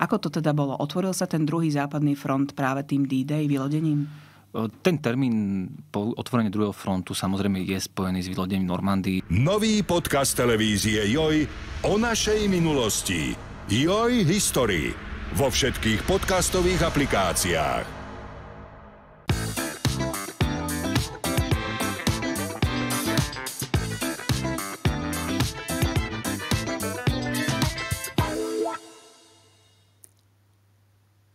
Ako to teda bolo? Otvoril sa ten druhý západný front práve tým D-Day vylodením? E, ten termín po otvorení druhého frontu samozrejme je spojený s vylodením Normandii. Nový podcast televízie Joj o našej minulosti. Joj History. vo všetkých podcastových aplikáciách.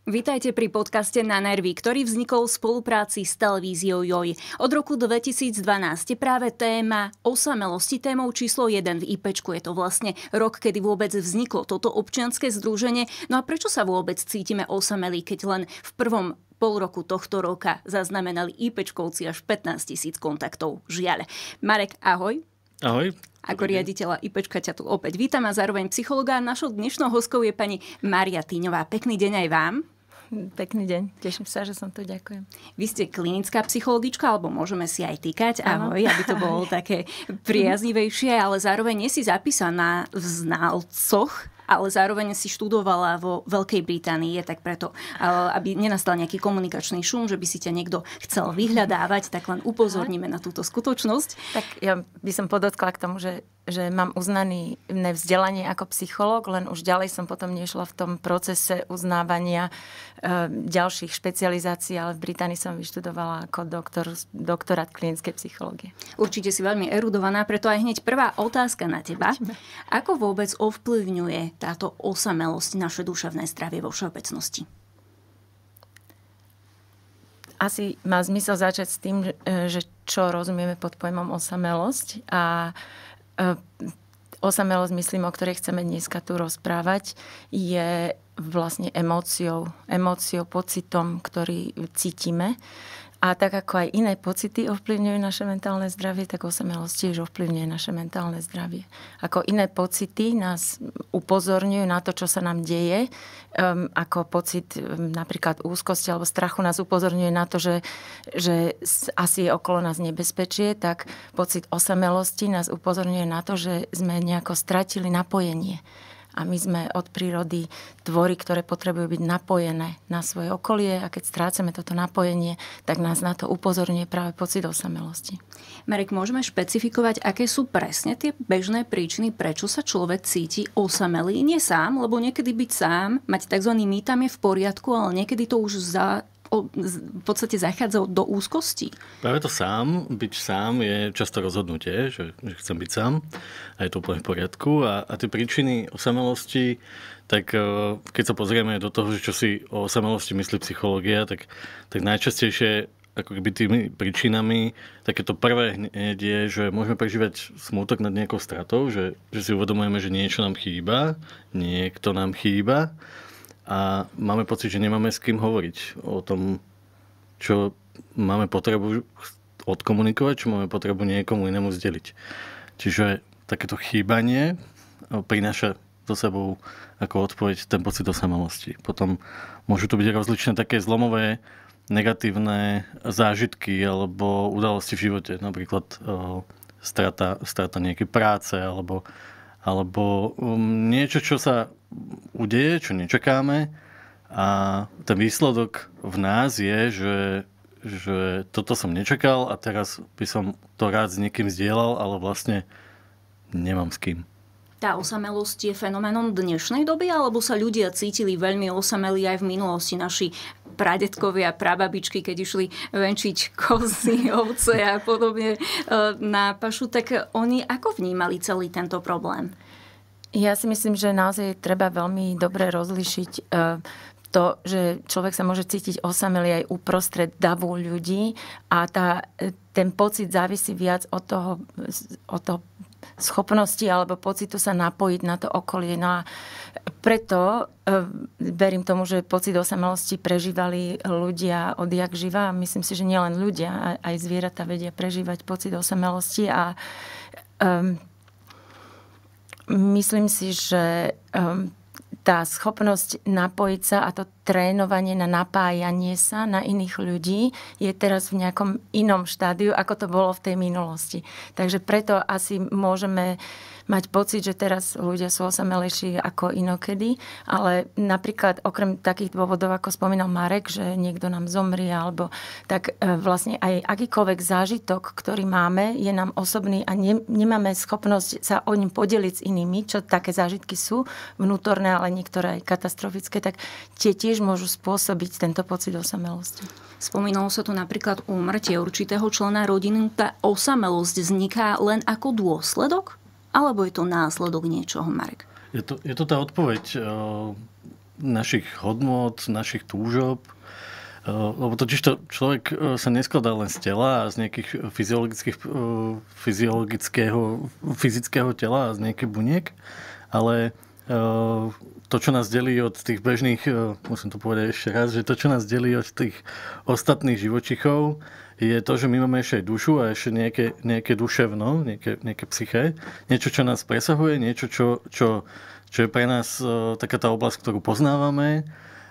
Vítajte pri podcaste Na nervy, ktorý vznikol v spolupráci s televíziou JOJ. Od roku 2012 je práve téma osamelosti témou číslo 1 v IPčku. Je to vlastne rok, kedy vôbec vzniklo toto občianske združenie. No a prečo sa vôbec cítime osamelí, keď len v prvom pol roku tohto roka zaznamenali IPčkovci až 15 tisíc kontaktov. Žiaľ. Marek, ahoj. Ahoj. Ako riaditeľa IPčka ťa tu opäť vítam a zároveň psychologa. Našou dnešnou hostkou je pani Maria Týňová. Pekný deň aj vám. Pekný deň. Teším sa, že som tu. Ďakujem. Vy ste klinická psychologička, alebo môžeme si aj týkať. Ahoj, aby to bolo také priaznivejšie, ale zároveň nie si zapísaná v znalcoch ale zároveň si študovala vo Veľkej Británii, tak preto, aby nenastal nejaký komunikačný šum, že by si ťa niekto chcel vyhľadávať, tak len upozorníme na túto skutočnosť. Tak ja by som podotkla k tomu, že že mám uznaný vzdelanie ako psychológ, len už ďalej som potom nešla v tom procese uznávania e, ďalších špecializácií, ale v Británii som vyštudovala ako doktor, doktorát klinickej psychológie. Určite si veľmi erudovaná, preto aj hneď prvá otázka na teba. Ako vôbec ovplyvňuje táto osamelosť naše duševné zdravie vo všeobecnosti? Asi má zmysel začať s tým, že e, čo rozumieme pod pojmom osamelosť a Ehm, osamelosť, myslím, o ktorej chceme dneska tu rozprávať, je vlastne emóciou, emóciou, pocitom, ktorý cítime. A tak ako aj iné pocity ovplyvňujú naše mentálne zdravie, tak osamelosť tiež ovplyvňuje naše mentálne zdravie. Ako iné pocity nás upozorňujú na to, čo sa nám deje, um, ako pocit um, napríklad úzkosti alebo strachu nás upozorňuje na to, že, že asi je okolo nás nebezpečie, tak pocit osamelosti nás upozorňuje na to, že sme nejako stratili napojenie a my sme od prírody tvory, ktoré potrebujú byť napojené na svoje okolie a keď strácame toto napojenie, tak nás na to upozorňuje práve pocit osamelosti. Marek, môžeme špecifikovať, aké sú presne tie bežné príčiny, prečo sa človek cíti osamelý, nie sám, lebo niekedy byť sám, mať tzv. mýtam je v poriadku, ale niekedy to už za v podstate zachádzal do úzkosti. Práve to sám, byť sám je často rozhodnutie, že, že chcem byť sám a je to úplne v poriadku. A, a tie príčiny osamelosti, tak e, keď sa pozrieme do toho, že čo si o osamelosti myslí psychológia, tak, tak najčastejšie ako keby tými príčinami, to prvé hneď je, že môžeme prežívať smútok nad nejakou stratou, že, že si uvedomujeme, že niečo nám chýba, niekto nám chýba a máme pocit, že nemáme s kým hovoriť o tom, čo máme potrebu odkomunikovať, čo máme potrebu niekomu inému zdeliť. Čiže takéto chýbanie prináša so sebou ako odpoveď ten pocit osamelosti. Potom môžu tu byť rozličné také zlomové negatívne zážitky alebo udalosti v živote, napríklad o, eh, strata, strata nejakej práce alebo, alebo um, niečo, čo sa udeje, čo nečakáme. A ten výsledok v nás je, že, že toto som nečakal a teraz by som to rád s niekým zdieľal, ale vlastne nemám s kým. Tá osamelosť je fenoménom dnešnej doby, alebo sa ľudia cítili veľmi osamelí aj v minulosti? Naši pradetkovia, prababičky, keď išli venčiť kozy, ovce a podobne eh, na pašu, tak oni ako vnímali celý tento problém? Ja si myslím, že naozaj treba veľmi dobre rozlišiť eh, to, že človek sa môže cítiť osamelý aj uprostred davu ľudí a tá, eh, ten pocit závisí viac od toho, od toho schopnosti alebo pocitu sa napojiť na to okolie. No a preto eh, verím tomu, že pocit osamelosti prežívali ľudia odjak živa. Myslím si, že nielen ľudia, aj zvieratá vedia prežívať pocit osamelosti a um, Myslím si, že ehm, tá schopnosť napojiť sa a to trénovanie na napájanie sa na iných ľudí je teraz v nejakom inom štádiu, ako to bolo v tej minulosti. Takže preto asi môžeme uh, mať pocit, že teraz ľudia sú osamelejší ako inokedy, ale napríklad okrem takých dôvodov, ako spomínal Marek, že niekto nám zomrie, alebo tak e, vlastne aj akýkoľvek zážitok, ktorý máme, je nám osobný a ne, nemáme schopnosť sa o ním podeliť s inými, čo také zážitky sú, vnútorné, ale niektoré aj katastrofické, tak tie tiež môžu spôsobiť tento pocit osamelosti. Spomínalo sa tu napríklad úmrtie určitého člena rodiny. Tá osamelosť vzniká len ako dôsledok alebo je to následok niečoho, Marek? Je to, je to tá odpoveď eh, našich hodnot, našich túžob, eh, lebo totiž to človek eh, sa neskladá len z tela a z nejakých fyziologických, fyziologického, fyzického tela a z nejakých buniek, ale to, čo nás delí od tých bežných, musím to povedať ešte raz, že to, čo nás delí od tých ostatných živočichov, je to, že my máme ešte dušu a ešte nejaké, nejaké duševno, nejaké, nejaké psyché, niečo, čo nás presahuje, niečo, čo, čo, čo je pre nás uh, taká tá oblasť, ktorú poznávame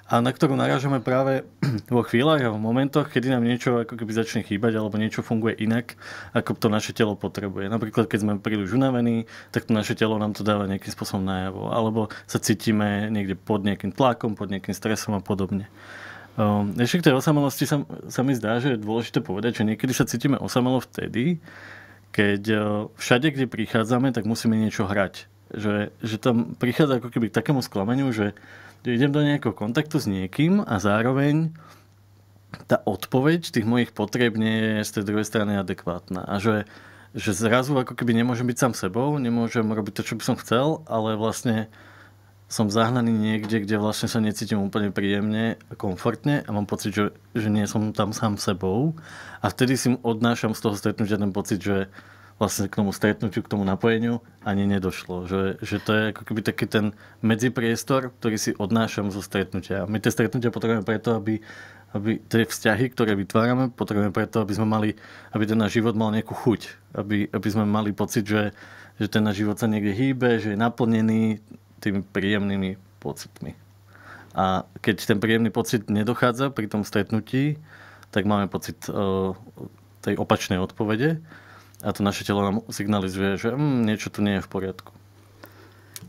a na ktorú narážame práve vo chvíľach a v momentoch, kedy nám niečo ako keby začne chýbať alebo niečo funguje inak, ako to naše telo potrebuje. Napríklad, keď sme príliš unavení, tak to naše telo nám to dáva nejakým spôsobom najavo. Alebo sa cítime niekde pod nejakým tlakom, pod nejakým stresom a podobne. Um, ešte k tej osamelosti sa, sa mi zdá, že je dôležité povedať, že niekedy sa cítime osamelo vtedy, keď uh, všade, kde prichádzame, tak musíme niečo hrať. Že, že tam prichádza ako keby k takému sklameniu, že idem do nejakého kontaktu s niekým a zároveň tá odpoveď tých mojich potrieb nie je z tej druhej strany adekvátna. A že, že zrazu ako keby nemôžem byť sám sebou, nemôžem robiť to, čo by som chcel, ale vlastne som zahnaný niekde, kde vlastne sa necítim úplne príjemne a komfortne a mám pocit, že, že nie som tam sám sebou a vtedy si odnášam z toho stretnutia ten pocit, že vlastne k tomu stretnutiu, k tomu napojeniu ani nedošlo. Že, že to je ako keby taký ten medzipriestor, ktorý si odnášam zo stretnutia. A My tie stretnutia potrebujeme preto, aby, aby tie vzťahy, ktoré vytvárame, potrebujeme preto, aby sme mali, aby ten náš život mal nejakú chuť. Aby, aby sme mali pocit, že, že ten náš život sa niekde hýbe, že je naplnený, tými príjemnými pocitmi. A keď ten príjemný pocit nedochádza pri tom stretnutí, tak máme pocit e, tej opačnej odpovede a to naše telo nám signalizuje, že mm, niečo tu nie je v poriadku.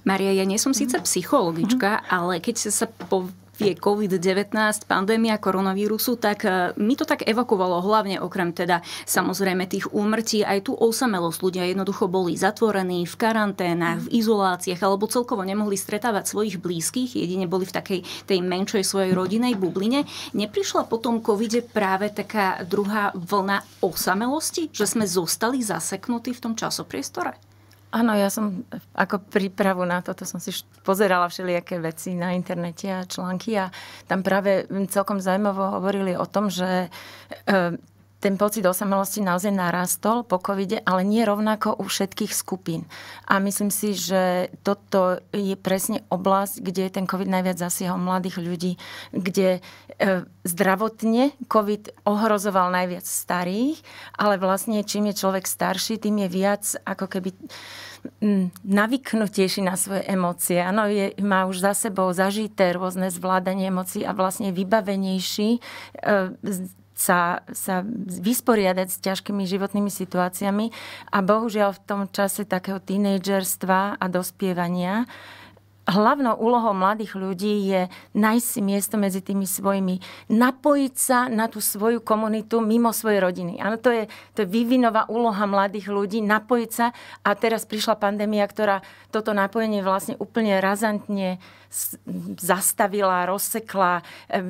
Maria, ja nie som síce psychologička, ale keď sa po, je COVID-19, pandémia koronavírusu, tak e, mi to tak evakovalo hlavne okrem teda samozrejme tých úmrtí, aj tu osamelosť ľudia jednoducho boli zatvorení v karanténach, v mm. izoláciách alebo celkovo nemohli stretávať svojich blízkych, jedine boli v takej tej menšej svojej rodinej bubline. Neprišla potom covid práve taká druhá vlna osamelosti, že sme zostali zaseknutí v tom časopriestore? Áno, ja som ako prípravu na toto som si pozerala všelijaké veci na internete a články a tam práve celkom zaujímavo hovorili o tom, že e, ten pocit osamelosti naozaj narastol po covide, ale nie rovnako u všetkých skupín. A myslím si, že toto je presne oblasť, kde je ten covid najviac zasiahol mladých ľudí, kde e, zdravotne covid ohrozoval najviac starých, ale vlastne čím je človek starší, tým je viac ako keby mm, navyknutejší na svoje emócie. Áno, je, má už za sebou zažité rôzne zvládanie emócií a vlastne vybavenejší e, sa, sa vysporiadať s ťažkými životnými situáciami a bohužiaľ v tom čase takého tínejdžerstva a dospievania hlavnou úlohou mladých ľudí je nájsť si miesto medzi tými svojimi, napojiť sa na tú svoju komunitu mimo svojej rodiny. Áno, to je, to je vývinová úloha mladých ľudí, napojiť sa a teraz prišla pandémia, ktorá toto napojenie vlastne úplne razantne zastavila, rozsekla.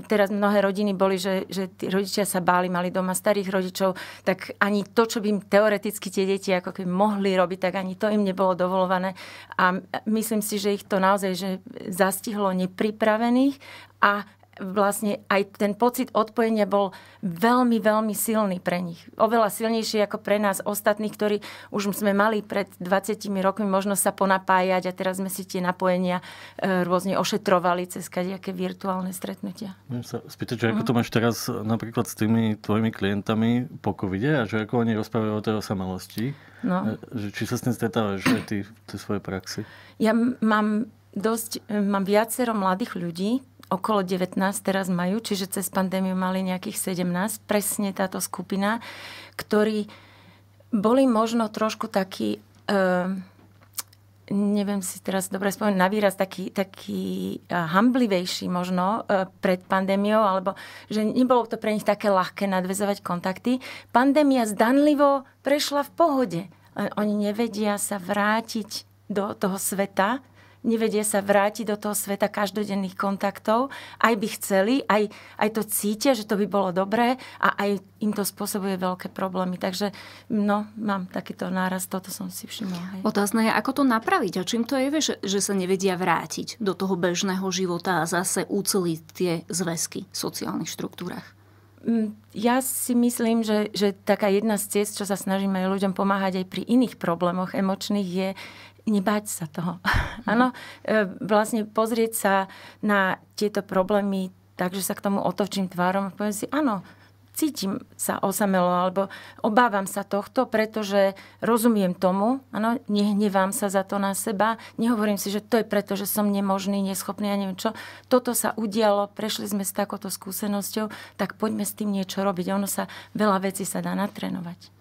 Teraz mnohé rodiny boli, že, že tí rodičia sa báli, mali doma starých rodičov, tak ani to, čo by im teoreticky tie deti ako keby mohli robiť, tak ani to im nebolo dovolované. A myslím si, že ich to naozaj že zastihlo nepripravených a vlastne aj ten pocit odpojenia bol veľmi, veľmi silný pre nich. Oveľa silnejší ako pre nás ostatných, ktorí už sme mali pred 20 rokmi možnosť sa ponapájať a teraz sme si tie napojenia e, rôzne ošetrovali cez nejaké virtuálne stretnutia. Môžem sa spýtať, že ako mhm. to máš teraz napríklad s tými tvojimi klientami po covide a že ako oni rozprávajú o tej osamelosti? No. E, či sa s tým stretávaš aj ty v tej svojej praxi? Ja mám dosť, e, mám viacero mladých ľudí, okolo 19 teraz majú, čiže cez pandémiu mali nejakých 17, presne táto skupina, ktorí boli možno trošku takí, e, eh, neviem si teraz dobre spomenúť na výraz, taký, taký eh, hamblivejší možno e, pred pandémiou, alebo že nebolo to pre nich také ľahké nadvezovať kontakty. Pandémia zdanlivo prešla v pohode. Oni nevedia sa vrátiť do toho sveta, nevedia sa vrátiť do toho sveta každodenných kontaktov. Aj by chceli, aj, aj to cítia, že to by bolo dobré a aj im to spôsobuje veľké problémy. Takže no, mám takýto náraz, toto som si všimla. Hej. Otázne je, ako to napraviť a čím to je, že, že sa nevedia vrátiť do toho bežného života a zase uceliť tie zväzky v sociálnych štruktúrach mm, ja si myslím, že, že taká jedna z ciest, čo sa snažíme ľuďom pomáhať aj pri iných problémoch emočných, je, Nebať sa toho. Mhm. Áno, mm. vlastne pozrieť sa na tieto problémy takže sa k tomu otočím tvárom a poviem si, áno, cítim sa osamelo alebo obávam sa tohto, pretože rozumiem tomu, áno, nehnevám sa za to na seba, nehovorím si, že to je preto, že som nemožný, neschopný a neviem čo. Toto sa udialo, prešli sme s takouto skúsenosťou, tak poďme s tým niečo robiť. Ono sa, veľa vecí sa dá natrénovať.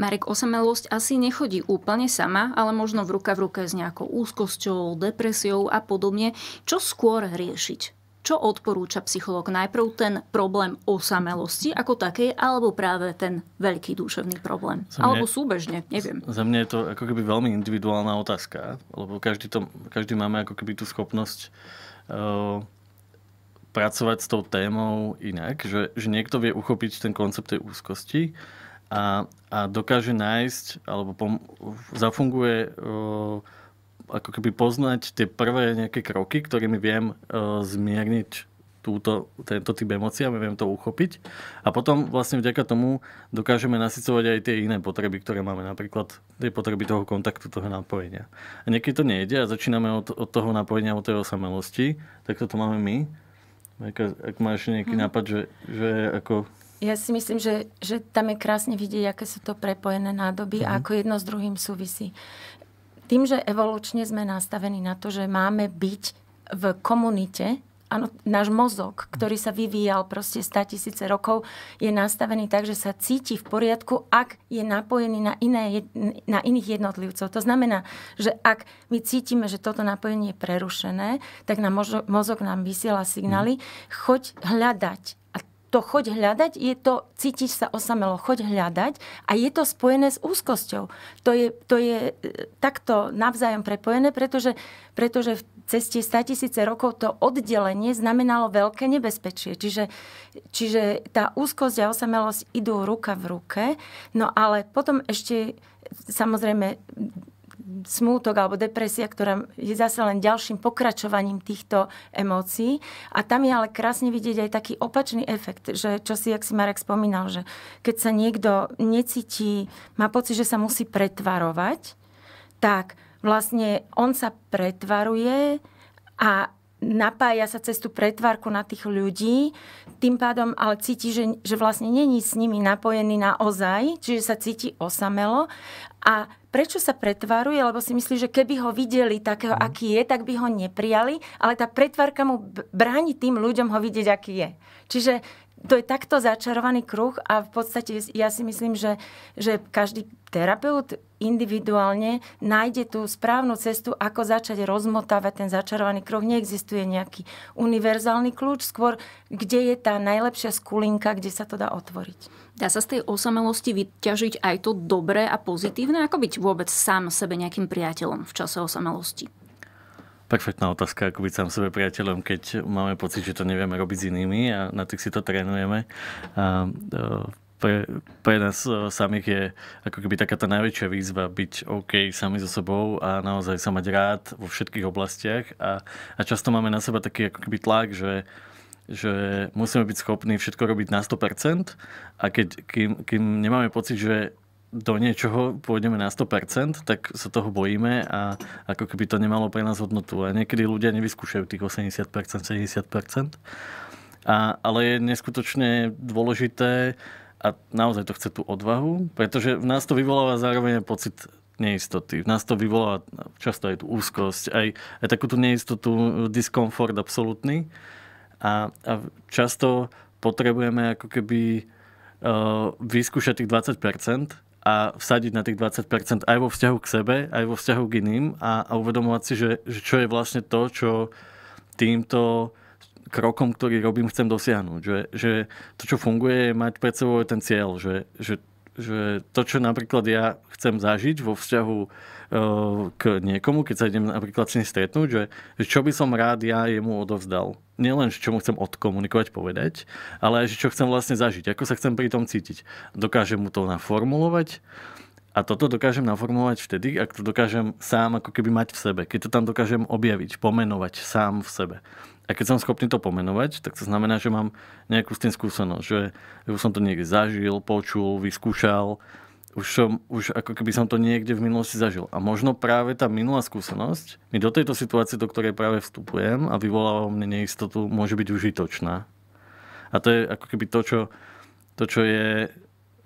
Marek Osamelosť asi nechodí úplne sama, ale možno v ruka v ruke s nejakou úzkosťou, depresiou a podobne. Čo skôr riešiť? Čo odporúča psychológ? Najprv ten problém osamelosti ako takej, alebo práve ten veľký duševný problém? mňa, alebo súbežne, neviem. Za mňa je to ako keby veľmi individuálna otázka, lebo každý, to, každý máme ako keby tú schopnosť uh, pracovať s tou témou inak, že, že niekto vie uchopiť ten koncept tej úzkosti, a, a dokáže nájsť, alebo pom- zafunguje uh, ako keby poznať tie prvé nejaké kroky, ktorými viem uh, zmierniť túto, tento typ emócií a my viem to uchopiť. A potom vlastne vďaka tomu dokážeme nasycovať aj tie iné potreby, ktoré máme, napríklad tie potreby toho kontaktu, toho napojenia. A niekedy to nejde a začíname od, od toho napojenia, od tej osamelosti, tak toto máme my. Ak, ak máš nejaký hmm. nápad, že, že ako ja si myslím, že, že tam je krásne vidieť, aké sú to prepojené nádoby mm. a mhm. ako jedno s druhým súvisí. Tým, že evolučne sme nastavení na to, že máme byť v komunite, áno, náš mozog, ktorý sa vyvíjal proste 100 tisíce rokov, je nastavený tak, že sa cíti v poriadku, ak je napojený na, iné, na iných jednotlivcov. To znamená, že ak my cítime, že toto napojenie je prerušené, tak nám mozog nám vysiela signály, mhm. choď hľadať to choď hľadať, je to, cítiš sa osamelo, choď hľadať a je to spojené s úzkosťou. To je, to je e, takto navzájom prepojené, pretože, pretože v ceste 100 tisíce rokov to oddelenie znamenalo veľké nebezpečie. Čiže, čiže tá úzkosť a osamelosť idú ruka v ruke, no ale potom ešte samozrejme smútok alebo depresia, ktorá je zase len ďalším pokračovaním týchto emócií. A tam je ale krásne vidieť aj taký opačný efekt, že čo si, jak si Marek spomínal, že keď sa niekto necíti, má pocit, že sa musí pretvarovať, tak vlastne on sa pretvaruje a napája sa cez tú pretvárku na tých ľudí, tým pádom ale cíti, že, že vlastne není s nimi napojený na ozaj, čiže sa cíti osamelo a prečo sa pretváruje, lebo si myslí, že keby ho videli takého, mm. aký je, tak by ho neprijali, ale tá pretvárka mu bráni tým ľuďom ho vidieť, aký je. Čiže to je takto začarovaný kruh a v podstate ja si myslím, že, že každý terapeut individuálne nájde tú správnu cestu, ako začať rozmotávať ten začarovaný kruh. Neexistuje nejaký univerzálny kľúč, skôr kde je tá najlepšia skulinka, kde sa to dá otvoriť. Dá sa z tej osamelosti vyťažiť aj to dobré a pozitívne? Ako byť vôbec sám sebe nejakým priateľom v čase osamelosti? perfektná otázka, ako byť sám sebe priateľom, keď máme pocit, že to nevieme robiť s inými a na tých si to trénujeme. A, e, pre, pre nás e, samých je ako keby taká tá najväčšia výzva byť OK sami so sebou a naozaj sa mať rád vo všetkých oblastiach a, a často máme na seba taký ako keby tlak, že že musíme byť schopní všetko robiť na 100% a keď, kým, kým nemáme pocit, že do niečoho pôjdeme na 100%, tak sa toho bojíme a ako keby to nemalo pre nás hodnotu. A niekedy ľudia nevyskúšajú tých 80%, 70%. A, ale je neskutočne dôležité a naozaj to chce tú odvahu, pretože v nás to vyvoláva zároveň pocit neistoty. V nás to vyvoláva často aj tú úzkosť, aj, aj takú tú neistotu, diskomfort absolútny a, a často potrebujeme ako keby uh, vyskúšať tých 20% a vsadiť na tých 20% aj vo vzťahu k sebe, aj vo vzťahu k iným a, a uvedomovať si, že, že čo je vlastne to, čo týmto krokom, ktorý robím, chcem dosiahnuť. Že, že to, čo funguje, je mať pred sebou ten cieľ. Že, že, že to, čo napríklad ja chcem zažiť vo vzťahu E, k niekomu, keď sa idem napríklad s ním stretnúť, že, že čo by som rád ja jemu odovzdal. Nielen, čo mu chcem odkomunikovať, povedať, ale aj, že čo chcem vlastne zažiť, ako sa chcem pri tom cítiť. Dokážem mu to naformulovať, a toto dokážem naformovať vtedy, ak to dokážem sám ako keby mať v sebe. Keď to tam dokážem objaviť, pomenovať sám v sebe. A keď som schopný to pomenovať, tak to znamená, že mám nejakú s tým skúsenosť, že už som to niekde zažil, počul, vyskúšal už, som, už ako keby som to niekde v minulosti zažil. A možno práve tá minulá skúsenosť mi do tejto situácie, do ktorej práve vstupujem a vyvoláva mne neistotu, môže byť užitočná. A to je ako keby to, čo, to, čo je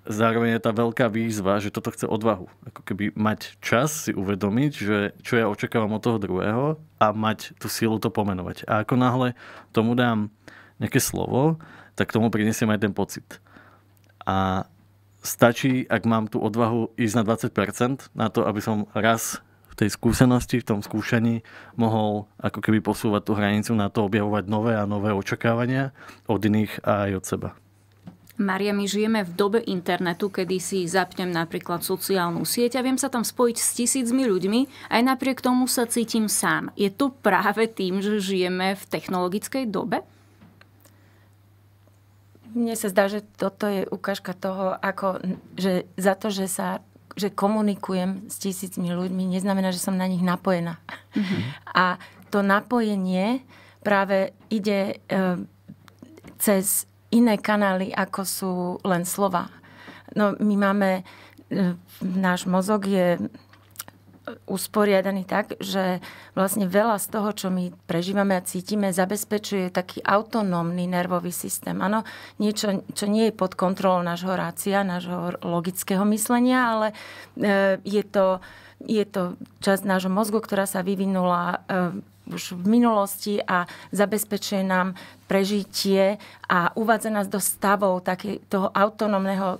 zároveň je tá veľká výzva, že toto chce odvahu. Ako keby mať čas si uvedomiť, že čo ja očakávam od toho druhého a mať tú sílu to pomenovať. A ako náhle tomu dám nejaké slovo, tak tomu prinesiem aj ten pocit. A stačí, ak mám tú odvahu ísť na 20%, na to, aby som raz v tej skúsenosti, v tom skúšaní mohol ako keby posúvať tú hranicu na to, objavovať nové a nové očakávania od iných a aj od seba. Maria, my žijeme v dobe internetu, kedy si zapnem napríklad sociálnu sieť a viem sa tam spojiť s tisícmi ľuďmi, aj napriek tomu sa cítim sám. Je to práve tým, že žijeme v technologickej dobe? Mne sa zdá, že toto je ukážka toho, ako, že za to, že sa že komunikujem s tisícmi ľuďmi, neznamená, že som na nich napojená. Mm-hmm. A to napojenie práve ide e, cez iné kanály, ako sú len slova. No, my máme, e, náš mozog je usporiadaný tak, že vlastne veľa z toho, čo my prežívame a cítime, zabezpečuje taký autonómny nervový systém. Áno, niečo, čo nie je pod kontrolou nášho rácia, nášho logického myslenia, ale e, je to, je to časť nášho mozgu, ktorá sa vyvinula e, už v minulosti a zabezpečuje nám prežitie a uvádza nás do stavov také, toho autonómneho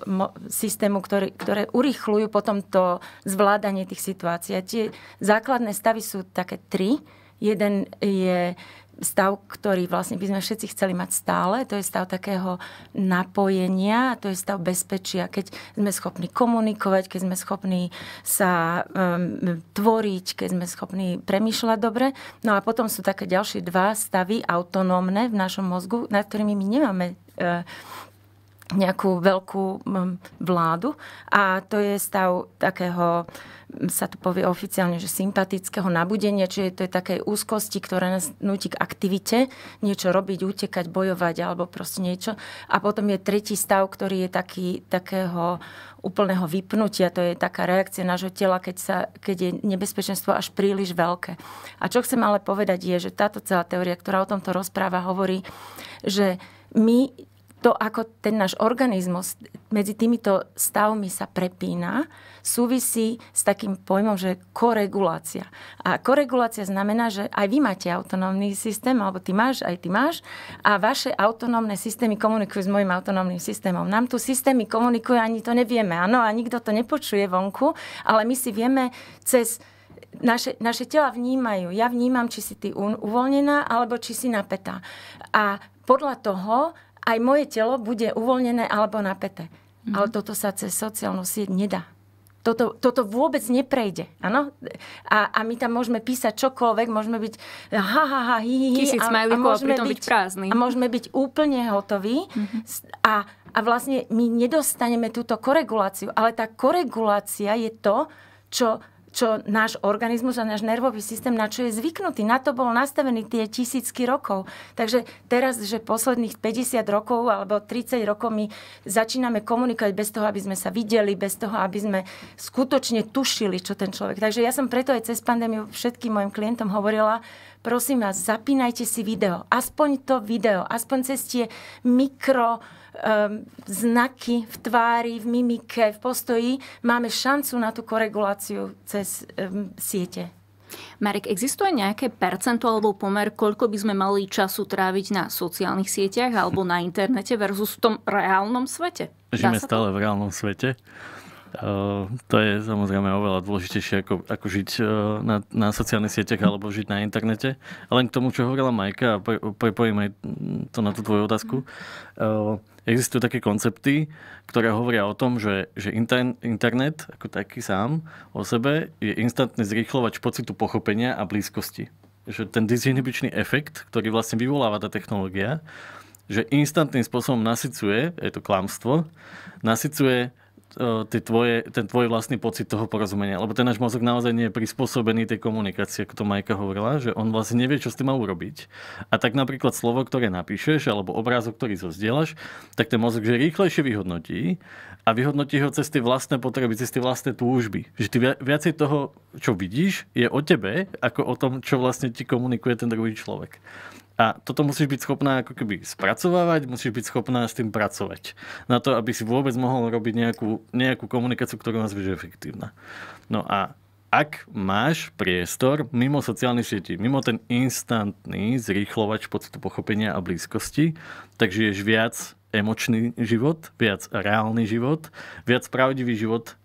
systému, ktoré, ktoré urýchľujú potom to zvládanie tých situácií. A tie základné stavy sú také tri. Jeden je stav, ktorý vlastne by sme všetci chceli mať stále, to je stav takého napojenia, to je stav bezpečia, keď sme schopní komunikovať, keď sme schopní sa um, tvoriť, keď sme schopní premýšľať dobre. No a potom sú také ďalšie dva stavy autonómne v našom mozgu, nad ktorými my nemáme uh, nejakú veľkú mm, vládu a to je stav takého, mm, sa tu povie oficiálne, že sympatického nabudenia, čiže to je také úzkosti, ktorá nás nutí k aktivite, niečo robiť, utekať, bojovať alebo proste niečo. A potom je tretí stav, ktorý je taký, takého úplného vypnutia, to je taká reakcia nášho tela, keď, sa, keď je nebezpečenstvo až príliš veľké. A čo chcem ale povedať je, že táto celá teória, ktorá o tomto rozpráva, hovorí, že my to, ako ten náš organizmus medzi týmito stavmi sa prepína, súvisí s takým pojmom, že koregulácia. A koregulácia znamená, že aj vy máte autonómny systém, alebo ty máš, aj ty máš, a vaše autonómne systémy komunikujú s mojim autonómnym systémom. Nám tu systémy komunikujú, ani to nevieme, áno, a nikto to nepočuje vonku, ale my si vieme cez naše, naše tela vnímajú. Ja vnímam, či si ty uvoľnená, alebo či si napätá. A podľa toho aj moje telo bude uvoľnené alebo napäté. Mm-hmm. Ale toto sa cez sociálnu sieť nedá. Toto, toto vôbec neprejde. Ano? A, a my tam môžeme písať čokoľvek, môžeme byť ha, ha, ha, hi, hi, Tisíc a, a môžeme byť, byť prázdny. A môžeme byť úplne hotoví mm-hmm. a, a vlastne my nedostaneme túto koreguláciu. Ale tá koregulácia je to, čo čo náš organizmus a náš nervový systém, na čo je zvyknutý. Na to bol nastavený tie tisícky rokov. Takže teraz, že posledných 50 rokov alebo 30 rokov my začíname komunikovať bez toho, aby sme sa videli, bez toho, aby sme skutočne tušili, čo ten človek. Takže ja som preto aj cez pandémiu všetkým mojim klientom hovorila, prosím vás, zapínajte si video. Aspoň to video, aspoň cez tie mikro Ehm, znaky v tvári, v mimike, v postoji, máme šancu na tú koreguláciu cez ehm, siete. Marek, existuje nejaké percento alebo pomer, koľko by sme mali času tráviť na sociálnych sieťach alebo na internete versus v tom reálnom svete? Žijeme stále v reálnom svete. Ehm, to je samozrejme oveľa dôležitejšie ako, ako žiť na, na sociálnych sieťach alebo žiť na internete. Ale len k tomu, čo hovorila Majka, a prepojím aj to na tú tvoju otázku existujú také koncepty, ktoré hovoria o tom, že, že internet ako taký sám o sebe je instantný zrýchlovač pocitu pochopenia a blízkosti. Že ten disinhibičný efekt, ktorý vlastne vyvoláva tá technológia, že instantným spôsobom nasycuje, je to klamstvo, nasycuje E, ty tvoje, ten tvoj vlastný pocit toho porozumenia. Lebo ten náš mozog naozaj nie je prispôsobený tej komunikácii, ako to Majka hovorila, že on vlastne nevie, čo s tým má urobiť. A tak napríklad slovo, ktoré napíšeš, alebo obrázok, ktorý zozdieľaš, tak ten mozog že rýchlejšie vyhodnotí a vyhodnotí ho cez tie vlastné potreby, cez tie vlastné túžby. Že ty viacej toho, čo vidíš, je o tebe, ako o tom, čo vlastne ti komunikuje ten druhý človek. A toto musíš byť schopná ako keby spracovávať, musíš byť schopná s tým pracovať. Na to, aby si vôbec mohol robiť nejakú, nejakú komunikáciu, ktorú nás bude efektívna. No a ak máš priestor mimo sociálnych sietí, mimo ten instantný zrýchlovač pocitu pochopenia a blízkosti, tak žiješ viac emočný život, viac reálny život, viac pravdivý život.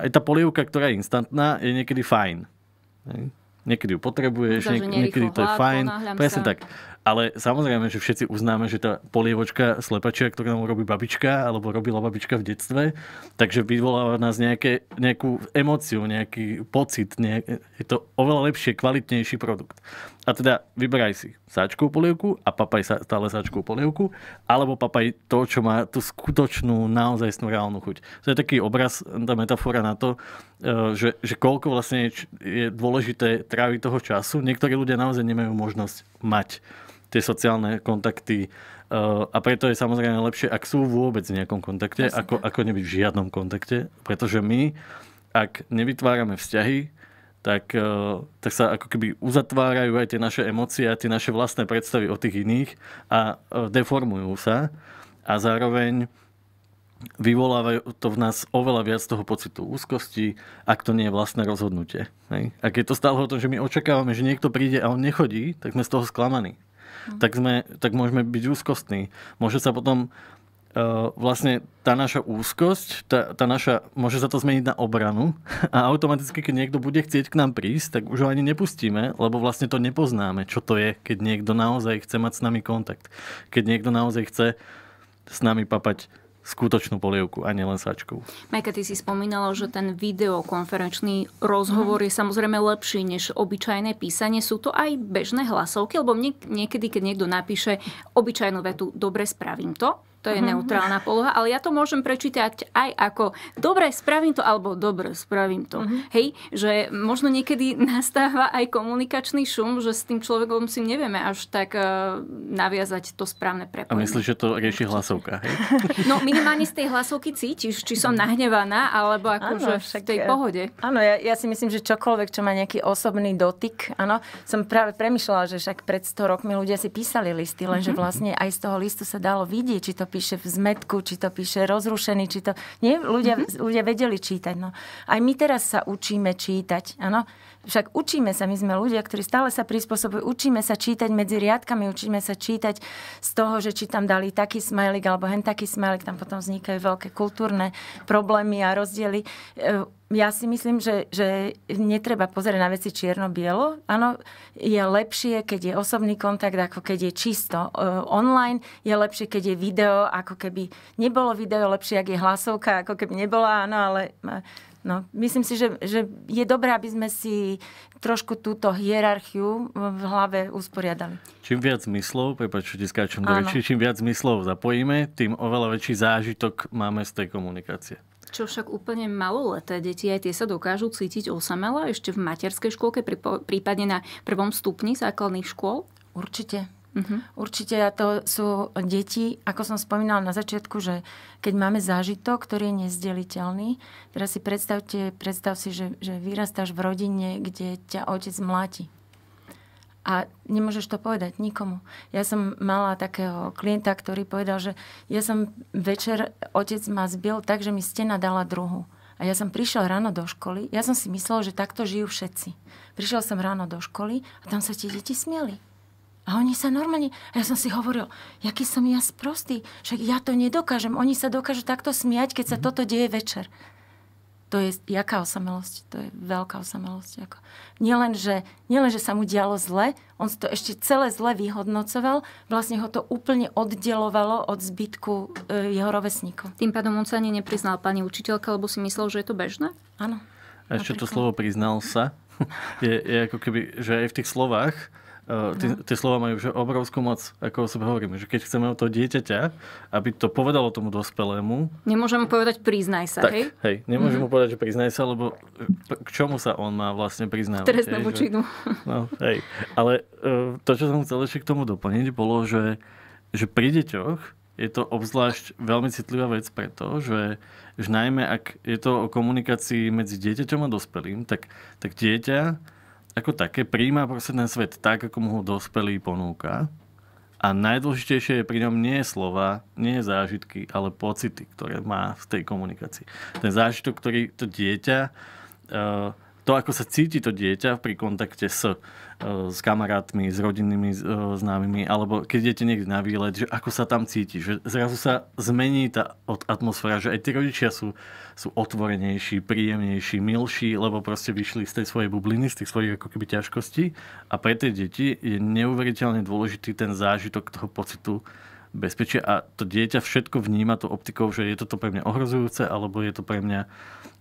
Aj tá polievka, ktorá je instantná, je niekedy fajn. Niekedy ju potrebuješ, Zda, niek- niekedy to je fajn. Presne sa. tak. Ale samozrejme, že všetci uznáme, že tá polievočka slepačia, ktorú nám robí babička, alebo robila babička v detstve, takže vyvoláva nás nejaké, nejakú emóciu, nejaký pocit. Nejak, je to oveľa lepšie, kvalitnejší produkt. A teda vyberaj si sáčkovú polievku a papaj sa, stále sáčkovú polievku, alebo papaj to, čo má tú skutočnú, naozaj reálnu chuť. To je taký obraz, tá metafora na to, eh, že, že koľko vlastne je dôležité tráviť toho času. Niektorí ľudia naozaj nemajú možnosť mať tie sociálne kontakty, eh, a preto je samozrejme lepšie, ak sú vôbec v nejakom kontakte, ako, ako nebyť v žiadnom kontakte, pretože my, ak nevytvárame vzťahy, tak, eh, tak sa ako keby uzatvárajú aj tie naše emócie a tie naše vlastné predstavy o tých iných a eh, deformujú sa a zároveň vyvolávajú to v nás oveľa viac toho pocitu úzkosti, ak to nie je vlastné rozhodnutie. Hej? Ak je to stále o tom, že my očakávame, že niekto príde a on nechodí, tak sme z toho sklamaní. No. Tak, sme, tak môžeme byť úzkostní. Môže sa potom vlastne tá naša úzkosť, tá, tá naša, môže sa to zmeniť na obranu a automaticky, keď niekto bude chcieť k nám prísť, tak už ho ani nepustíme, lebo vlastne to nepoznáme, čo to je, keď niekto naozaj chce mať s nami kontakt. Keď niekto naozaj chce s nami papať skutočnú polievku a nielen sačku. Majka, ty si spomínala, že ten videokonferenčný rozhovor mm. je samozrejme lepší než obyčajné písanie. Sú to aj bežné hlasovky? Lebo niek- niekedy, keď niekto napíše obyčajnú vetu, dobre spravím to, to je mhm. neutrálna poloha, ale ja to môžem prečítať aj ako dobre, spravím to, alebo dobre, spravím to. Uh-huh. Hej, že možno niekedy nastáva aj komunikačný šum, že s tým človekom si nevieme až tak uh, naviazať to správne prepojenie. A myslíš, že to rieši hlasovka, hej? No minimálne z tej hlasovky cítiš, či som mhm. nahnevaná, alebo akože v tej e, pohode. Áno, ja, ja si myslím, že čokoľvek, čo má nejaký osobný dotyk, áno, som práve premyšľala, že však pred 100 rokmi ľudia si písali listy, lenže uh-huh. vlastne aj z toho listu sa dalo vidieť, či to píše v zmetku, či to píše rozrušený, či to... Nie, ľudia, mm-hmm. ľudia vedeli čítať. No. Aj my teraz sa učíme čítať, áno. Však učíme sa, my sme ľudia, ktorí stále sa prispôsobujú, učíme sa čítať medzi riadkami, učíme sa čítať z toho, že či tam dali taký smajlik alebo hen taký smajlik, tam potom vznikajú veľké kultúrne problémy a rozdiely e, ja si myslím, že, že netreba pozerať na veci čierno-bielo. Áno, je lepšie, keď je osobný kontakt, ako keď je čisto e, online. Je lepšie, keď je video, ako keby nebolo video. Lepšie, ak je hlasovka, ako keby nebola. Áno, ale e, no, myslím si, že, že je dobré, aby sme si trošku túto hierarchiu v hlave usporiadali. Čím viac myslov, prepáč, ti skáčem do reči, čím viac myslov zapojíme, tým oveľa väčší zážitok máme z tej komunikácie čo však úplne maloleté deti, aj tie sa dokážu cítiť osamela ešte v materskej škôlke, prípadne na prvom stupni základných škôl? Určite. Uh-huh. Určite a to sú deti, ako som spomínala na začiatku, že keď máme zážitok, ktorý je nezdeliteľný, teraz si predstavte, predstav si, že, že vyrastáš v rodine, kde ťa otec mláti a nemôžeš to povedať nikomu. Ja som mala takého klienta, ktorý povedal, že ja som večer, otec ma zbil tak, že mi stena dala druhu. A ja som prišiel ráno do školy, ja som si myslel, že takto žijú všetci. Prišiel som ráno do školy a tam sa tie deti smieli. A oni sa normálne... A ja som si hovoril, jaký som ja sprostý, však ja to nedokážem. Oni sa dokážu takto smiať, keď sa mm-hmm. toto deje večer to je jaká osamelosť, to je veľká osamelosť. Ako. Nielen, že, nielen, že sa mu dialo zle, on to ešte celé zle vyhodnocoval, vlastne ho to úplne oddelovalo od zbytku e, jeho rovesníkov. Tým pádom on sa ani nepriznal pani učiteľka, lebo si myslel, že je to bežné? Áno. A ešte to slovo priznal sa, je, je ako keby, že aj v tých slovách Tie, tie slova majú že obrovskú moc, ako o sebe hovoríme. Že keď chceme o to dieťaťa, aby to povedalo tomu dospelému... Nemôžem mu povedať priznaj sa, tak, hej? hej, nemôžem mm. mu povedať, že priznaj sa, lebo k čomu sa on má vlastne priznávať? Trestnému činu. No, hej. Ale e, to, čo som chcel ešte k tomu doplniť, bolo, že, že pri deťoch je to obzvlášť veľmi citlivá vec preto, že, že najmä ak je to o komunikácii medzi dieťaťom a dospelým, tak, tak dieťa ako také príjma proste ten svet tak, ako mu ho dospelý ponúka. A najdôležitejšie je pri ňom nie slova, nie zážitky, ale pocity, ktoré má v tej komunikácii. Ten zážitok, ktorý to dieťa uh, to, ako sa cíti to dieťa pri kontakte s, e, s kamarátmi, s rodinnými e, známymi, alebo keď idete niekde na výlet, že ako sa tam cíti, že zrazu sa zmení tá atmosféra, že aj tí rodičia sú, sú otvorenejší, príjemnejší, milší, lebo proste vyšli z tej svojej bubliny, z tých svojich ako keby ťažkostí a pre tie deti je neuveriteľne dôležitý ten zážitok toho pocitu bezpečia a to dieťa všetko vníma to optikou, že je toto pre mňa ohrozujúce alebo je to pre mňa,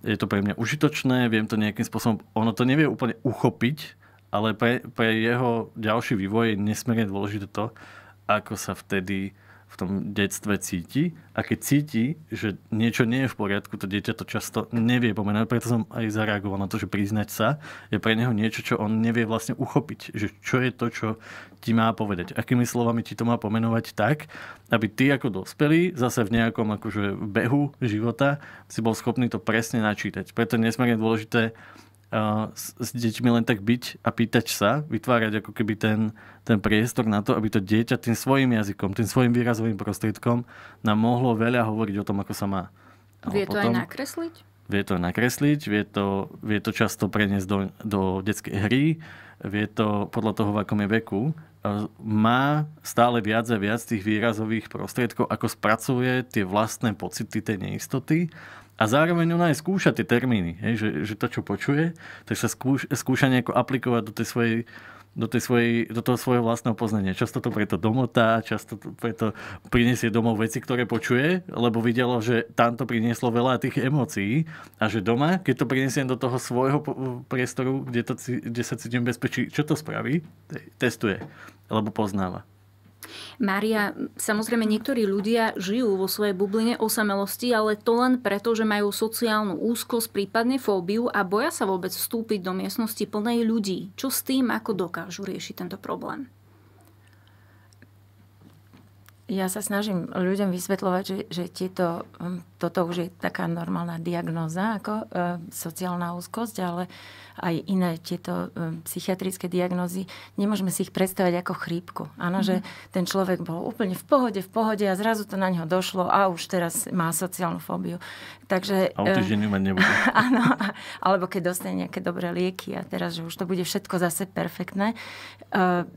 je to pre mňa užitočné, viem to nejakým spôsobom, ono to nevie úplne uchopiť, ale pre, pre jeho ďalší vývoj je nesmierne dôležité to, ako sa vtedy v tom detstve cíti a keď cíti, že niečo nie je v poriadku, to dieťa to často nevie pomenovať, preto som aj zareagoval na to, že priznať sa je pre neho niečo, čo on nevie vlastne uchopiť, že čo je to, čo ti má povedať, akými slovami ti to má pomenovať tak, aby ty ako dospelý zase v nejakom akože behu života si bol schopný to presne načítať. Preto je nesmierne dôležité s, s deťmi len tak byť a pýtať sa, vytvárať ako keby ten, ten priestor na to, aby to dieťa tým svojim jazykom, tým svojim výrazovým prostriedkom nám mohlo veľa hovoriť o tom, ako sa má. Vie to potom, aj nakresliť? Vie to nakresliť, vie to, vie to často preniesť do, do detskej hry, vie to podľa toho, v akom je veku, má stále viac a viac tých výrazových prostriedkov, ako spracuje tie vlastné pocity tej neistoty a zároveň ona aj skúša tie termíny, hej, že, že to, čo počuje, tak sa skúš, skúša nejako aplikovať do tej svojej do, tej svojej, do toho svojho vlastného poznania. Často to preto domotá, často to preto prinesie domov veci, ktoré počuje, lebo videlo, že tam to prinieslo veľa tých emócií a že doma, keď to prinesiem do toho svojho priestoru, kde, to, kde sa cítim bezpečí, čo to spraví? Testuje, lebo poznáva. Mária, samozrejme niektorí ľudia žijú vo svojej bubline osamelosti, ale to len preto, že majú sociálnu úzkosť, prípadne fóbiu a boja sa vôbec vstúpiť do miestnosti plnej ľudí. Čo s tým, ako dokážu riešiť tento problém? Ja sa snažím ľuďom vysvetľovať, že, že tieto, mm, toto už je taká normálna diagnóza ako e, sociálna úzkosť, ale aj iné tieto e, psychiatrické diagnózy, nemôžeme si ich predstavať ako chrípku. Áno, mm-hmm. že mhm. ten človek bol úplne v pohode, v pohode a zrazu to na neho došlo a už teraz má sociálnu fóbiu. Takže, a e, nebude. Áno, alebo keď dostane nejaké dobré lieky a teraz, že už to bude všetko zase perfektné. E,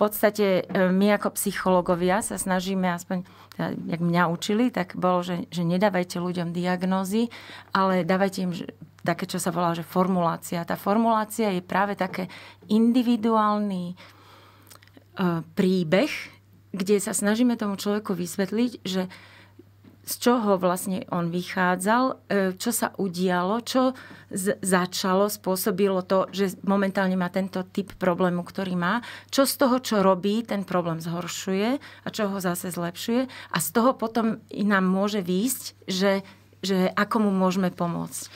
podstate e, my ako psychológovia sa snažíme, aspoň teda, jak mňa učili, tak bolo, že, že nedávajte ľuďom diagnózy, ale dávajte im také, čo sa volá, že formulácia. Tá formulácia je práve také individuálny e, príbeh, kde sa snažíme tomu človeku vysvetliť, že z čoho vlastne on vychádzal, e, čo sa udialo, čo z- začalo, spôsobilo to, že momentálne má tento typ problému, ktorý má, čo z toho, čo robí, ten problém zhoršuje a čo ho zase zlepšuje a z toho potom nám môže výjsť, že, že ako mu môžeme pomôcť.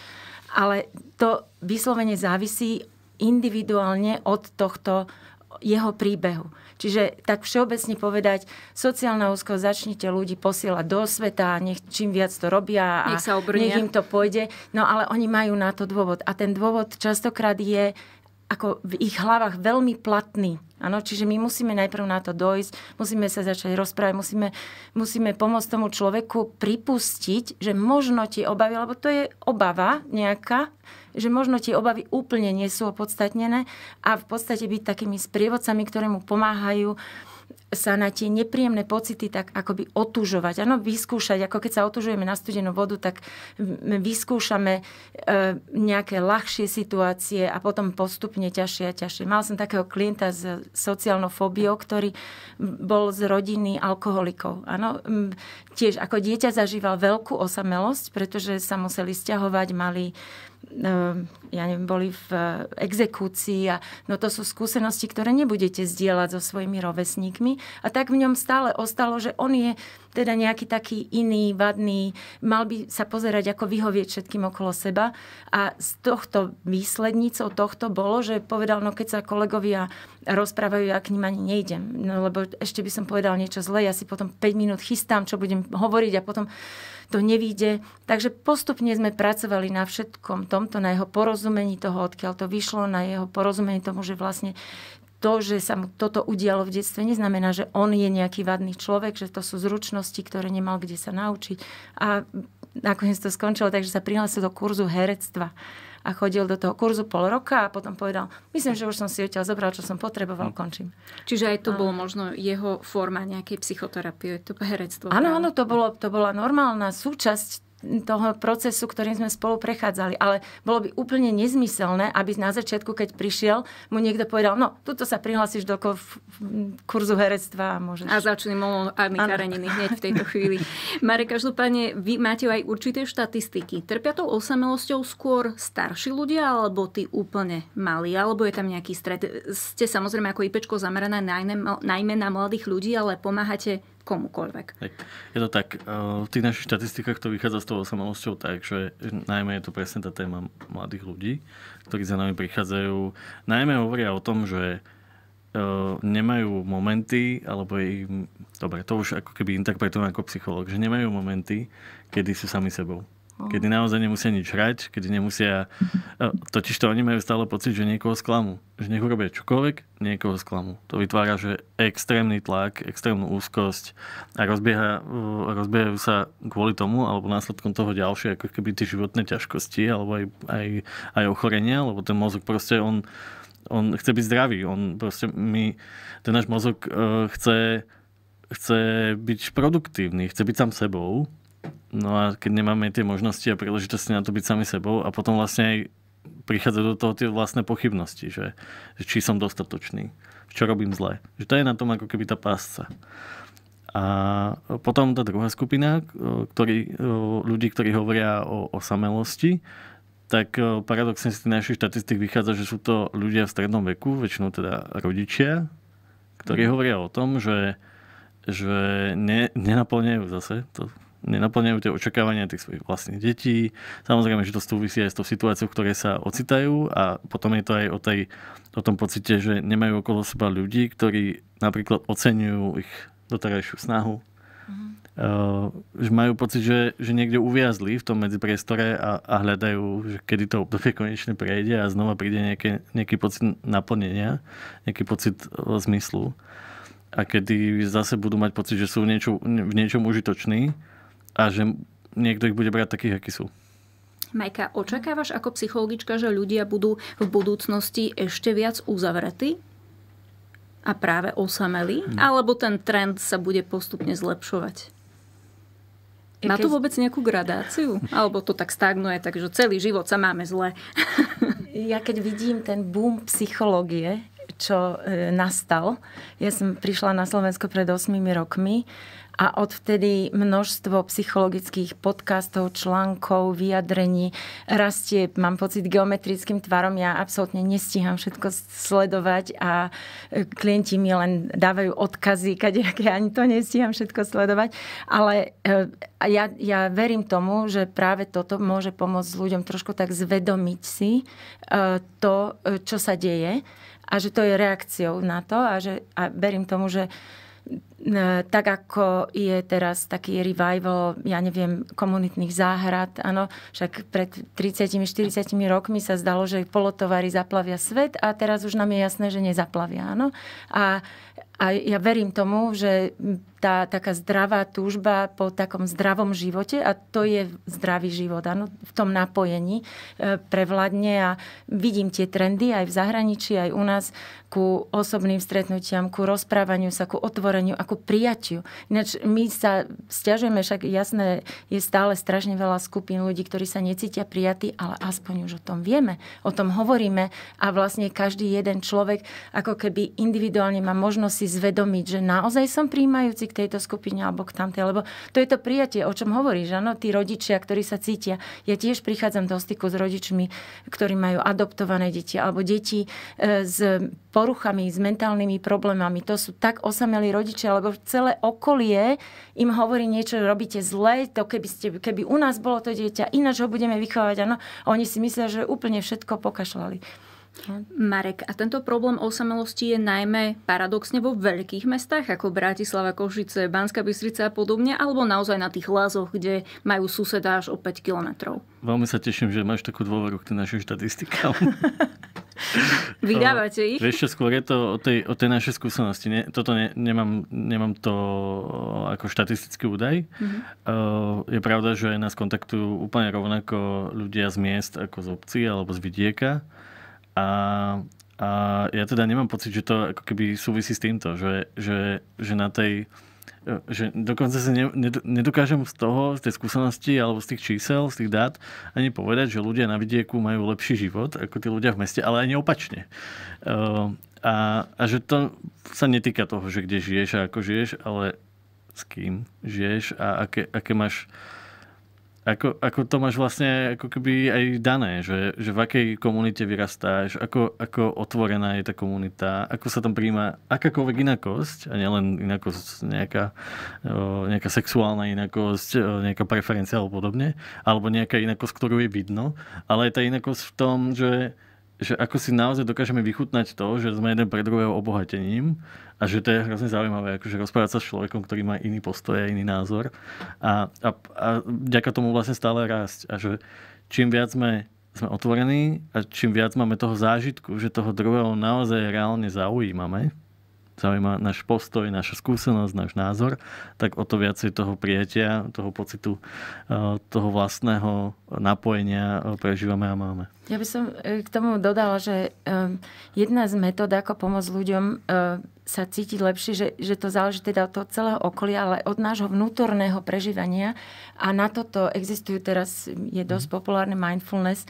Ale to vyslovene závisí individuálne od tohto jeho príbehu. Čiže tak všeobecne povedať, sociálna úzkosť, začnite ľudí posielať do sveta, nech čím viac to robia a nech, sa nech im to pôjde. No ale oni majú na to dôvod. A ten dôvod častokrát je ako v ich hlavách veľmi platný. Ano, čiže my musíme najprv na to dojsť, musíme sa začať rozprávať, musíme, musíme pomôcť tomu človeku pripustiť, že možno tie obavy, lebo to je obava nejaká, že možno tie obavy úplne nie sú opodstatnené a v podstate byť takými sprievodcami, ktoré mu pomáhajú sa na tie nepríjemné pocity tak akoby otužovať. Áno, vyskúšať, ako keď sa otužujeme na studenú vodu, tak vyskúšame e, nejaké ľahšie situácie a potom postupne ťažšie a ťažšie. Mal som takého klienta s sociálnou fóbiou, ktorý bol z rodiny alkoholikov. Áno, tiež ako dieťa zažíval veľkú osamelosť, pretože sa museli stiahovať, mali Ehm, ja neviem, boli v eh, exekúcii. A, no to sú skúsenosti, ktoré nebudete zdieľať so svojimi rovesníkmi. A tak v ňom stále ostalo, že on je teda nejaký taký iný, vadný, mal by sa pozerať, ako vyhovieť všetkým okolo seba. A z tohto výslednicou tohto bolo, že povedal, no keď sa kolegovia rozprávajú, ja k ním ani nejdem, no, lebo ešte by som povedal niečo zlé, ja si potom 5 minút chystám, čo budem hovoriť a potom to nevíde. Takže postupne sme pracovali na všetkom tomto, na jeho porozumení toho, odkiaľ to vyšlo, na jeho porozumení tomu, že vlastne to, že sa mu toto udialo v detstve, neznamená, že on je nejaký vadný človek, že to sú zručnosti, ktoré nemal kde sa naučiť. A nakoniec to skončilo, takže sa prihlásil do kurzu herectva a chodil do toho kurzu pol roka a potom povedal, myslím, že už som si odtiaľ zobral, čo som potreboval, hm. končím. Čiže aj to a... bolo možno jeho forma nejakej psychoterapie, to herectvo. Áno, áno, to, bolo, to bola normálna súčasť toho procesu, ktorým sme spolu prechádzali. Ale bolo by úplne nezmyselné, aby na začiatku, keď prišiel, mu niekto povedal, no, tuto sa prihlásiš do kurzu herectva a môžeš... A začne molami Kareniny hneď v tejto chvíli. Mare, každopádne, vy máte aj určité štatistiky. Trpia tou osamelosťou skôr starší ľudia, alebo tí úplne malí, alebo je tam nejaký stred? Ste samozrejme ako IPčko zamerané najmä na mladých ľudí, ale pomáhate komukoľvek. Tak, je to tak, eh, v tých našich štatistikách to vychádza s tou osamelosťou tak, že najmä je to presne tá téma mladých ľudí, ktorí za nami prichádzajú. Najmä hovoria o tom, že eh, nemajú momenty, alebo im... Dobre, to už ako keby interpretujem ako psycholog, že nemajú momenty, kedy sú sami sebou. No. Kedy naozaj nemusia nič hrať, kedy nemusia... No, totiž to oni majú stále pocit, že niekoho sklamú. Že nech urobia čokoľvek, niekoho sklamú. To vytvára, že extrémny tlak, extrémnu úzkosť a rozbieha, rozbiehajú sa kvôli tomu alebo následkom toho ďalšie, ako keby tie životné ťažkosti alebo aj, aj, aj ochorenia, lebo ten mozog proste on, on chce byť zdravý. On proste my, ten náš mozog e, chce, chce byť produktívny, chce byť sám sebou No a keď nemáme tie možnosti a príležitosti na to byť sami sebou a potom vlastne aj prichádzajú do toho tie vlastné pochybnosti, že, že či som dostatočný, čo robím zle. Že to je na tom ako keby tá pásca. A potom tá druhá skupina, ktorí, ľudí, ktorí hovoria o samelosti. tak paradoxne z tých našich štatistik vychádza, že sú to ľudia v strednom veku, väčšinou teda rodičia, ktorí mm. hovoria o tom, že, že ne, nenaplňajú zase, to nenaplňajú tie očakávania tých svojich vlastných detí. Samozrejme, že to súvisí aj s tou situáciou, v ktorej sa ocitajú a potom je to aj o, tej, o tom pocite, že nemajú okolo seba ľudí, ktorí napríklad oceňujú ich doterajšiu snahu. Mm-hmm. Uh, že majú pocit, že, že niekde uviazli v tom medzipriestore a, a hľadajú, že kedy to obdobie konečne prejde a znova príde nejaké, nejaký pocit naplnenia, nejaký pocit eh, zmyslu a kedy zase budú mať pocit, že sú v, niečo, v niečom užitoční a že niekto ich bude brať takých, akí sú. Majka, očakávaš ako psychologička, že ľudia budú v budúcnosti ešte viac uzavretí a práve osamelí? Hm. Alebo ten trend sa bude postupne zlepšovať? Má tu vôbec nejakú gradáciu? Alebo to tak stagnuje, takže celý život sa máme zle. Ja keď vidím ten boom psychológie, čo e, nastal. Ja som prišla na Slovensko pred 8 rokmi a odvtedy množstvo psychologických podcastov, článkov, vyjadrení rastie, mám pocit, geometrickým tvarom. Ja absolútne nestíham všetko sledovať a e, klienti mi len dávajú odkazy, kade ja ani to nestíham všetko sledovať. Ale e, ja, ja verím tomu, že práve toto môže pomôcť ľuďom trošku tak zvedomiť si e, to, čo sa deje a že to je reakciou na to a, že, a verím tomu, že tak ako je teraz taký revival, ja neviem, komunitných záhrad, áno, však pred 30-40 rokmi sa zdalo, že polotovary zaplavia svet a teraz už nám je jasné, že nezaplavia, áno. A, a ja verím tomu, že tá taká zdravá túžba po takom zdravom živote, a to je zdravý život, áno, v tom napojení e, prevladne a vidím tie trendy aj v zahraničí, aj u nás, ku osobným stretnutiam, ku rozprávaniu sa, ku otvoreniu ako ku prijatiu. Ináč my sa stiažujeme, však jasné, je stále strašne veľa skupín ľudí, ktorí sa necítia prijatí, ale aspoň už o tom vieme, o tom hovoríme a vlastne každý jeden človek ako keby individuálne má možnosť si zvedomiť, že naozaj som príjmajúci k tejto skupine alebo k tamtej, lebo to je to prijatie, o čom hovoríš, áno, tí rodičia, ktorí sa cítia. Ja tiež prichádzam do styku s rodičmi, ktorí majú adoptované deti alebo deti e, z poruchami, s mentálnymi problémami. To sú tak osamelí rodičia, lebo celé okolie im hovorí niečo, robíte zle, to keby, ste, keby u nás bolo to dieťa, ináč ho budeme vychovávať. Ano, oni si myslia, že úplne všetko pokašľali. No. Marek, a tento problém osamelosti je najmä paradoxne vo veľkých mestách ako Bratislava, Košice, Banská Bystrica a podobne, alebo naozaj na tých lázoch, kde majú suseda až o 5 kilometrov? Veľmi sa teším, že máš takú dôveru k našej štatistikám. Vydávate ich? Vieš čo, skôr je to o tej, o tej našej skúsenosti. Ne, toto ne, nemám, nemám to eh, ako štatistický údaj. Mm-hmm. Uh, je pravda, že nás kontaktujú úplne rovnako ľudia z miest ako z obcí alebo z vidieka. A, a ja teda nemám pocit, že to ako keby súvisí s týmto, že, že, že na tej že dokonca si ne, nedokážem z toho, z tej skúsenosti alebo z tých čísel, z tých dát ani povedať, že ľudia na vidieku majú lepší život ako tí ľudia v meste, ale ani opačne. Ehm, a, a že to sa netýka toho, že kde žiješ a ako žiješ, ale s kým žiješ a aké, aké máš ako, ako to máš vlastne ako keby aj dané, že, že v akej komunite vyrastáš, ako, ako otvorená je tá komunita, ako sa tam príjma akákoľvek inakosť, a nielen inakosť nejaká, nejaká sexuálna inakosť, nejaká preferencia alebo podobne, alebo nejaká inakosť, ktorú je vidno, ale je tá inakosť v tom, že že ako si naozaj dokážeme vychutnať to, že sme jeden pre druhého obohatením a že to je hrozne zaujímavé, akože rozprávať sa s človekom, ktorý má iný postoj a iný názor a, a, a vďaka tomu vlastne stále rásť a že čím viac sme, sme otvorení a čím viac máme toho zážitku, že toho druhého naozaj reálne zaujímame, zaujíma náš postoj, naša skúsenosť, náš názor, tak o to viacej toho prijatia, toho pocitu, e, toho vlastného napojenia e, prežívame a máme. Ja by som e, k tomu dodala, že jedna z metód, ako pomôcť ľuďom sa cítiť lepšie, že, že to záleží teda od toho celého okolia, ale od nášho vnútorného prežívania. A na toto existujú teraz, je dosť mhm. populárne mindfulness.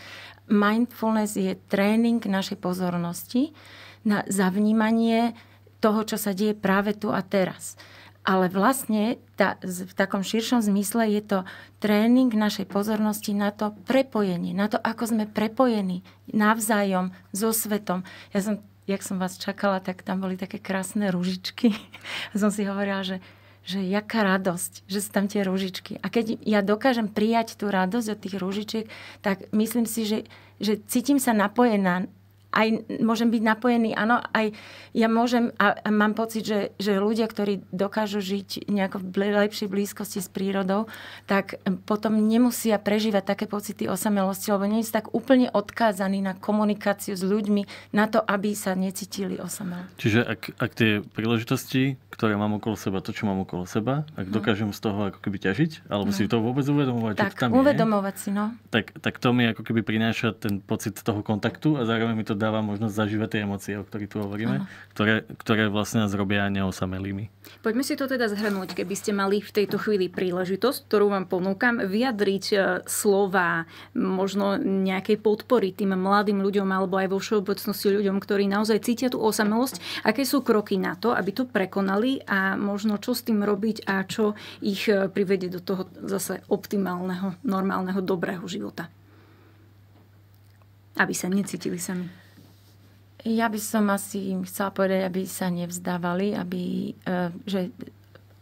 Mindfulness je tréning našej pozornosti na zavnímanie toho, čo sa deje práve tu a teraz. Ale vlastne tá, v takom širšom zmysle je to tréning našej pozornosti na to prepojenie, na to, ako sme prepojení navzájom so svetom. Ja som, jak som vás čakala, tak tam boli také krásne ružičky. A som si hovorila, že že jaká radosť, že sú tam tie ružičky. A keď ja dokážem prijať tú radosť od tých rúžičiek, tak myslím si, že, že cítim sa napojená aj môžem byť napojený, áno, aj ja môžem a, a mám pocit, že, že ľudia, ktorí dokážu žiť nejako v lepšej blízkosti s prírodou, tak potom nemusia prežívať také pocity osamelosti, lebo nie sú tak úplne odkázaní na komunikáciu s ľuďmi, na to, aby sa necítili osamelí. Čiže ak, ak tie príležitosti, ktoré mám okolo seba, to, čo mám okolo seba, ak no. dokážem z toho ako keby ťažiť, alebo no. si to vôbec uvedomovať, tak, tam uvedomovať je, si, no. tak, tak to mi ako keby prináša ten pocit toho kontaktu a zároveň mi to dáva možnosť zažívať tie emócie, o ktorých tu hovoríme, ktoré, ktoré vlastne nás robia neosamelými. Poďme si to teda zhrnúť, keby ste mali v tejto chvíli príležitosť, ktorú vám ponúkam, vyjadriť e, slova, možno nejakej podpory tým mladým ľuďom alebo aj vo všeobecnosti ľuďom, ktorí naozaj cítia tú osamelosť, aké sú kroky na to, aby to prekonali a možno čo s tým robiť a čo ich e, privedie do toho zase optimálneho, normálneho, dobrého života. Aby sa necítili sami. Ja by som asi im chcela povedať, aby sa nevzdávali, aby, e, že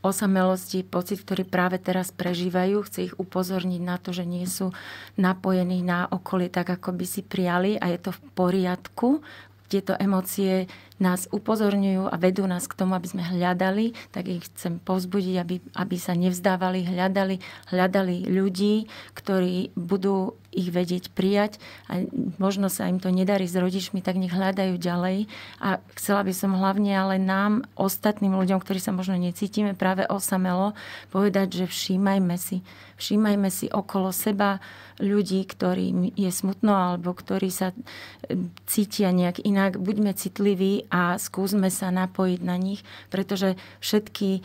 osamelosti, pocit, ktorý práve teraz prežívajú. Chce ich upozorniť na to, že nie sú napojení na okolie tak, ako by si prijali a je to v poriadku. Tieto emócie nás upozorňujú a vedú nás k tomu, aby sme hľadali, tak ich chcem povzbudiť, aby, aby sa nevzdávali, hľadali, hľadali ľudí, ktorí budú ich vedieť prijať a možno sa im to nedarí s rodičmi, tak nech hľadajú ďalej. A chcela by som hlavne ale nám, ostatným ľuďom, ktorí sa možno necítime práve osamelo, povedať, že všímajme si. Všímajme si okolo seba ľudí, ktorým je smutno alebo ktorí sa e, cítia nejak inak. Buďme citliví a skúsme sa napojiť na nich, pretože všetky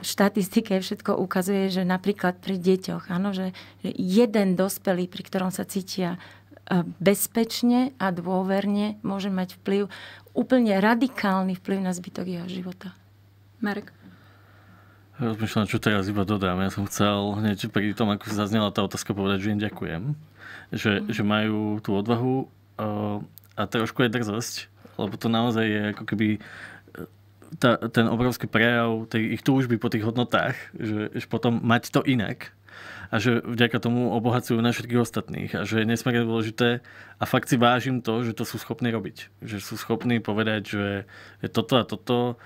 štatistike všetko ukazuje, že napríklad pri deťoch, áno, že jeden dospelý, pri ktorom sa cítia e, bezpečne a dôverne, môže mať vplyv, úplne radikálny vplyv na zbytok jeho života. Marek? Rozmýšľam, čo teraz iba dodám. Ja som chcel hneď pri tom, ako zaznela tá otázka, povedať, že im ďakujem. Že, mm. že majú tú odvahu e, a trošku aj drzosť lebo to naozaj je ako keby e, tá, ten obrovský prejav tej ich túžby po tých hodnotách, že, že potom mať to inak a že vďaka tomu obohacujú na všetkých ostatných a že je nesmierne dôležité a fakt si vážim to, že to sú schopní robiť. Že sú schopní povedať, že je toto a toto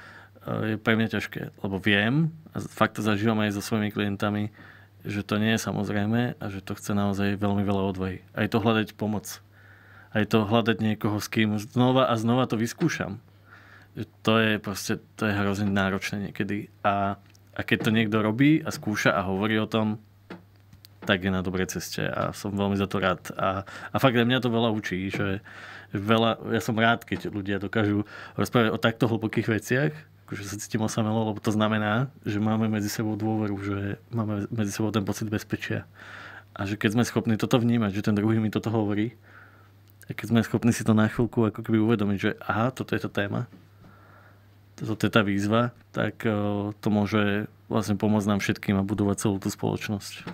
e, je pre mňa ťažké, lebo viem a fakt to zažívam aj so svojimi klientami, že to nie je samozrejme a že to chce naozaj veľmi veľa odvahy. Aj to hľadať pomoc a je to hľadať niekoho, s kým znova a znova to vyskúšam. To je proste, to je hrozne náročné niekedy. A, a keď to niekto robí a skúša a hovorí o tom, tak je na dobrej ceste a som veľmi za to rád. A, a fakt aj mňa to veľa učí, že veľa, ja som rád, keď ľudia dokážu rozprávať o takto hlbokých veciach, že akože sa cítim osamelo, lebo to znamená, že máme medzi sebou dôveru, že máme medzi sebou ten pocit bezpečia. A že keď sme schopní toto vnímať, že ten druhý mi toto hovorí, keď sme schopní si to na chvíľku ako keby uvedomiť, že aha, toto je tá téma, toto je tá výzva, tak eh, to môže vlastne pomôcť nám všetkým a budovať celú tú spoločnosť.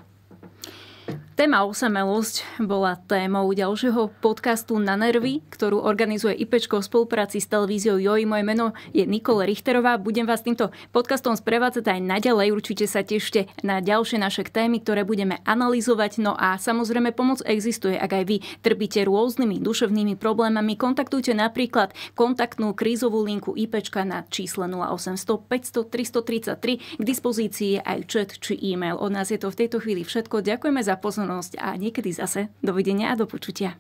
Téma osamelosť bola témou ďalšieho podcastu Na nervy, ktorú organizuje IPčko v spolupráci s televíziou JOJ. Moje meno je Nikola Richterová. Budem vás týmto podcastom sprevádzať aj naďalej. Určite sa tešte na ďalšie naše témy, ktoré budeme analyzovať. No a samozrejme pomoc existuje, ak aj vy trpíte rôznymi duševnými problémami. Kontaktujte napríklad kontaktnú krízovú linku IPčka na čísle 0800 500 333. K dispozícii je aj chat či e-mail. Od nás je to v tejto chvíli všetko. Ďakujeme za pozornosť pozornosť a niekedy zase dovidenia a do počutia.